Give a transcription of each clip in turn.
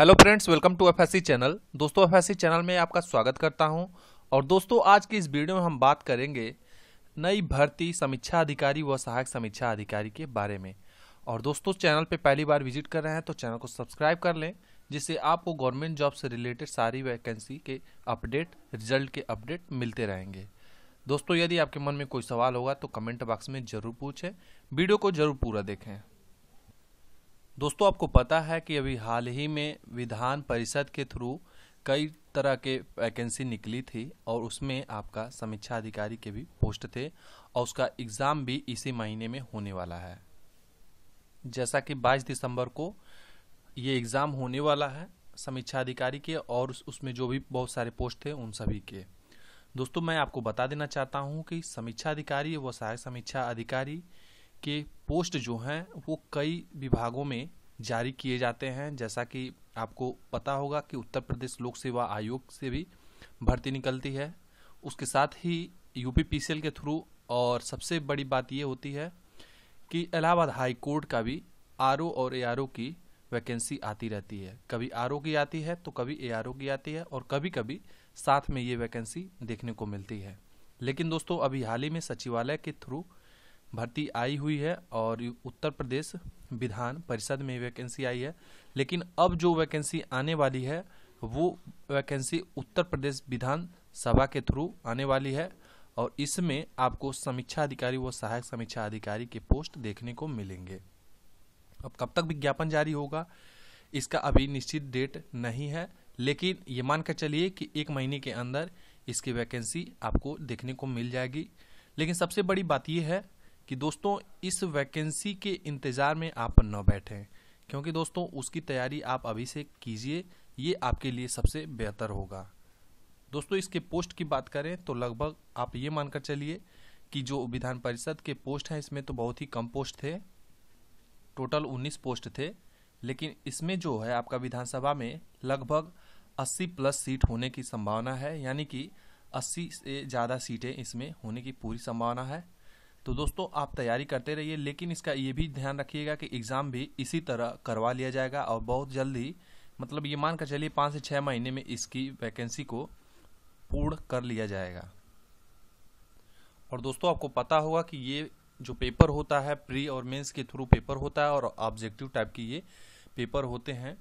hello friends welcome to F channel दोस्तों F channel में आपका स्वागत करता हूं और दोस्तों आज की इस वीडियो में हम बात करेंगे नई भर्ती समीक्षा अधिकारी व सहायक समीक्षा अधिकारी के बारे में और दोस्तों चैनल पे पहली बार विजिट कर रहे हैं तो चैनल को सब्सक्राइब कर लें जिससे आपको गवर्नमेंट जॉब से रिलेटेड सारी वैकेंसी के अपडेट रिजल्ट के अपडेट मिलते रहेंगे दोस्तों यदि आपके मन में कोई सवाल होगा तो कमेंट बॉक्स में ज़रूर पूछें वीडियो को ज़रूर पूरा देखें दोस्तों आपको पता है कि अभी हाल ही में विधान परिषद के थ्रू कई तरह के वैकेंसी निकली थी और उसमें आपका समीक्षा अधिकारी के भी पोस्ट थे और उसका एग्ज़ाम भी इसी महीने में होने वाला है जैसा कि 22 दिसंबर को ये एग्ज़ाम होने वाला है समीक्षा अधिकारी के और उसमें जो भी बहुत सारे पोस्ट थे उन सभी के दोस्तों मैं आपको बता देना चाहता हूँ कि समीक्षा अधिकारी व सहायक समीक्षा अधिकारी के पोस्ट जो हैं वो कई विभागों में जारी किए जाते हैं जैसा कि आपको पता होगा कि उत्तर प्रदेश लोक सेवा आयोग से भी भर्ती निकलती है उसके साथ ही यूपी पीसीएल के थ्रू और सबसे बड़ी बात ये होती है कि इलाहाबाद हाई कोर्ट का भी आर और ए की वैकेंसी आती रहती है कभी आर की आती है तो कभी ए की आती है और कभी कभी साथ में ये वैकेंसी देखने को मिलती है लेकिन दोस्तों अभी हाल ही में सचिवालय के थ्रू भर्ती आई हुई है और उत्तर प्रदेश विधान परिषद में वैकेंसी आई है लेकिन अब जो वैकेंसी आने वाली है वो वैकेंसी उत्तर प्रदेश विधान सभा के थ्रू आने वाली है और इसमें आपको समीक्षा अधिकारी व सहायक समीक्षा अधिकारी के पोस्ट देखने को मिलेंगे अब कब तक विज्ञापन जारी होगा इसका अभी निश्चित डेट नहीं है लेकिन ये मान कर चलिए कि एक महीने के अंदर इसकी वैकेंसी आपको देखने को मिल जाएगी लेकिन सबसे बड़ी बात यह है कि दोस्तों इस वैकेंसी के इंतज़ार में आप न बैठें क्योंकि दोस्तों उसकी तैयारी आप अभी से कीजिए ये आपके लिए सबसे बेहतर होगा दोस्तों इसके पोस्ट की बात करें तो लगभग आप ये मानकर चलिए कि जो विधान परिषद के पोस्ट हैं इसमें तो बहुत ही कम पोस्ट थे टोटल 19 पोस्ट थे लेकिन इसमें जो है आपका विधानसभा में लगभग 80 प्लस सीट होने की संभावना है यानी कि 80 से ज़्यादा सीटें इसमें होने की पूरी संभावना है तो दोस्तों आप तैयारी करते रहिए लेकिन इसका ये भी ध्यान रखिएगा कि एग्ज़ाम भी इसी तरह करवा लिया जाएगा और बहुत जल्दी मतलब ये मान कर चलिए पाँच से छः महीने में इसकी वैकेंसी को पूर्ण कर लिया जाएगा और दोस्तों आपको पता होगा कि ये जो पेपर होता है प्री और मेंस के थ्रू पेपर होता है और ऑब्जेक्टिव टाइप के ये पेपर होते हैं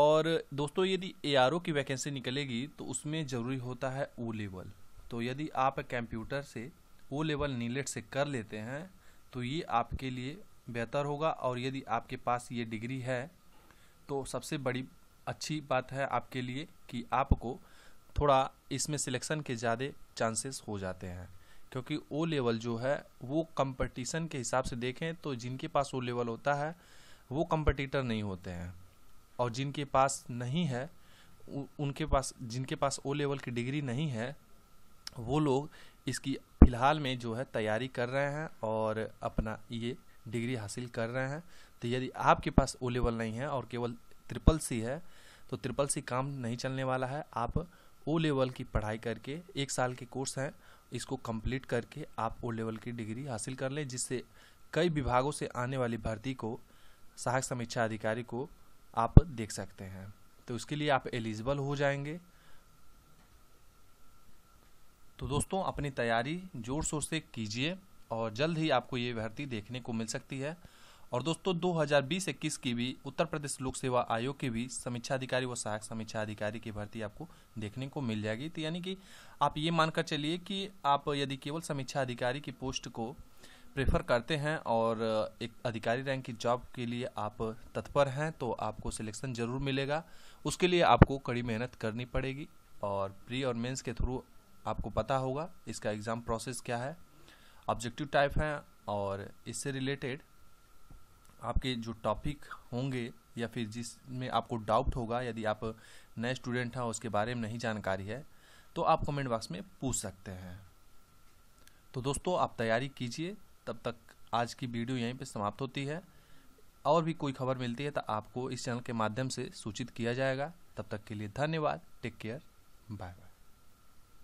और दोस्तों यदि ए की वैकेंसी निकलेगी तो उसमें ज़रूरी होता है ओ लेवल तो यदि आप कंप्यूटर से ओ लेवल नीलेट से कर लेते हैं तो ये आपके लिए बेहतर होगा और यदि आपके पास ये डिग्री है तो सबसे बड़ी अच्छी बात है आपके लिए कि आपको थोड़ा इसमें सिलेक्शन के ज़्यादा चांसेस हो जाते हैं क्योंकि ओ लेवल जो है वो कंपटीशन के हिसाब से देखें तो जिनके पास ओ लेवल होता है वो कंपटीटर नहीं होते हैं और जिनके पास नहीं है उनके पास जिनके पास ओ लेवल की डिग्री नहीं है वो लोग इसकी फिलहाल में जो है तैयारी कर रहे हैं और अपना ये डिग्री हासिल कर रहे हैं तो यदि आपके पास ओ लेवल नहीं है और केवल ट्रिपल सी है तो ट्रिपल सी काम नहीं चलने वाला है आप ओ लेवल की पढ़ाई करके एक साल के कोर्स हैं इसको कंप्लीट करके आप ओ लेवल की डिग्री हासिल कर लें जिससे कई विभागों से आने वाली भर्ती को सहायक समीक्षा अधिकारी को आप देख सकते हैं तो उसके लिए आप एलिजिबल हो जाएंगे तो दोस्तों अपनी तैयारी जोर शोर से कीजिए और जल्द ही आपको ये भर्ती देखने को मिल सकती है और दोस्तों 2020-21 की भी उत्तर प्रदेश लोक सेवा आयोग की भी समीक्षा अधिकारी व सहायक समीक्षा अधिकारी की भर्ती आपको देखने को मिल जाएगी तो यानी कि आप ये मानकर चलिए कि आप यदि केवल समीक्षा अधिकारी की पोस्ट को प्रेफर करते हैं और एक अधिकारी रैंक की जॉब के लिए आप तत्पर हैं तो आपको सिलेक्शन ज़रूर मिलेगा उसके लिए आपको कड़ी मेहनत करनी पड़ेगी और प्री और मेंस के थ्रू आपको पता होगा इसका एग्ज़ाम प्रोसेस क्या है ऑब्जेक्टिव टाइप है और इससे रिलेटेड आपके जो टॉपिक होंगे या फिर जिसमें आपको डाउट होगा यदि आप नए स्टूडेंट हैं उसके बारे में नहीं जानकारी है तो आप कमेंट बॉक्स में पूछ सकते हैं तो दोस्तों आप तैयारी कीजिए तब तक आज की वीडियो यहीं पर समाप्त होती है और भी कोई खबर मिलती है तो आपको इस चैनल के माध्यम से सूचित किया जाएगा तब तक के लिए धन्यवाद टेक केयर बाय बाय